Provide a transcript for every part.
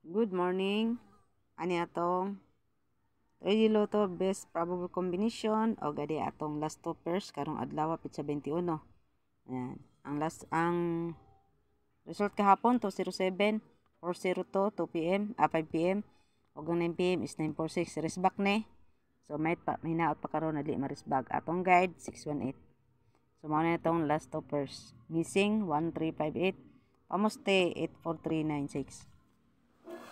Good morning. Ani atong 3D best probable combination o gadi atong last two pairs karong adlaw pit sa 21. Ayan. Ang last ang result kahapon 207 402 2 PM ah, 5 PM ug ang 9 PM is 946 resback ne. So may pa hinaot pa karon adli marisbag atong guide 618. So mao na itong last two pairs. Missing 1358 pamuste 84396.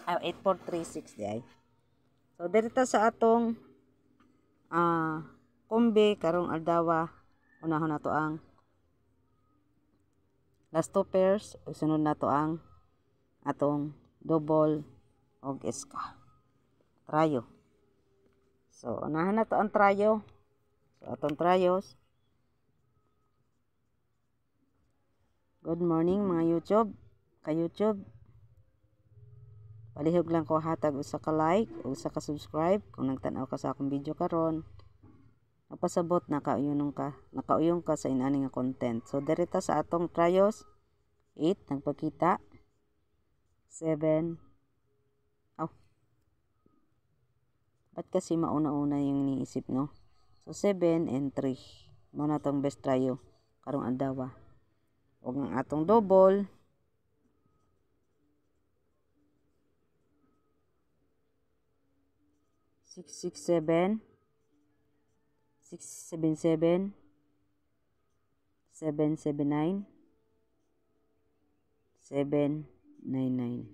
8436 di ay. So dirita sa atong uh, kombi karong aldawa unahon nato ang last two pairs sunod nato ang atong double og iska. Trayo. So unahon nato ang trayo. So atong trayos. Good morning mga YouTube. Ka YouTube palihog lang ko hatag usa ka like o usa ka subscribe kung nagtan-aw ka sa akong video karon napasabot na kauyong ka nakauyong ka sa inani nga content so derita sa atong trials 8 nagpakita 7 oh ba't kasi mauna-una yung niisip no so 7 and 3 Mao na tong best trio karong andawa Ug ang atong double 667 677 779 799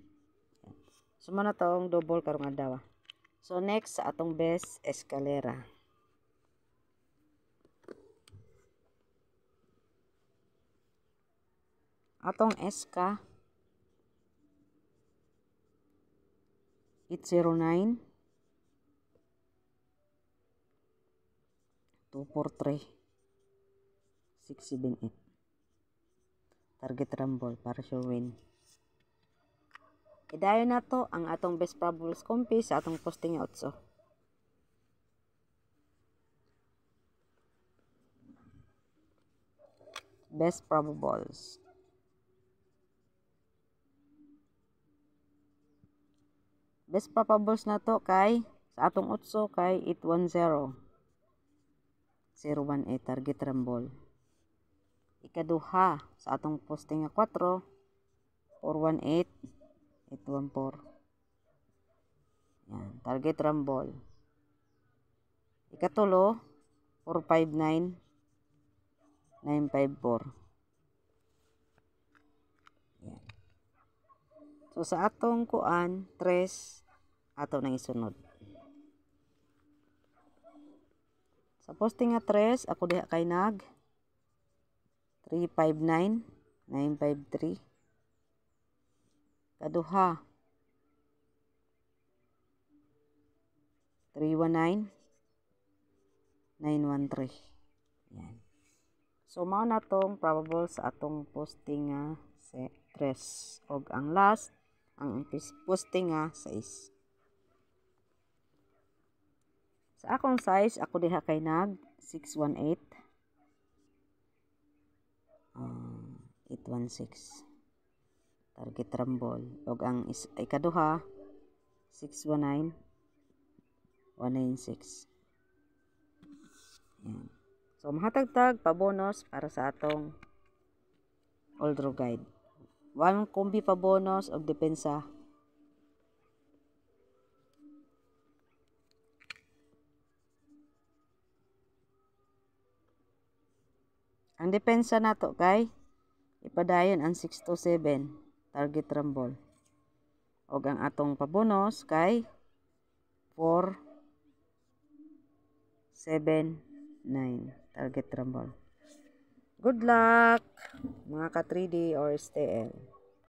So mo na tong double karong adlaw. So next sa atong best escalera. Atong SK 809 2, 4, Target rumble para siya win. Idayo na to ang atong best probables compi sa atong posting out so. Best probables. Best probables na to kay sa atong utso kay 810. 018 target rambol. Ikaduha sa atong posting nga 4 418 814. Yan, target rambol. Ikatulo 459 954. So, sa atong kuan, 3 ato nang isunod. Sa posting 3, ako diha kay nag 359, 953. Kaduha. 319, 913. Yan. So, mao na tong probable sa atong posting nga ah, 3. Og ang last, ang posting ah, sa 6. Sa akong size, ako diha kay nag 618. Um, 816. Target rambol. Og ang ikaduha, 619. 196. Yan. So, mahatagtag pa bonus para sa atong all guide. One combi pa bonus og depensa Ang depensa nato kay ipadayon ang 627 target rumble. O ang atong pabonos kay 479 target rumble. Good luck mga ka 3D or STL.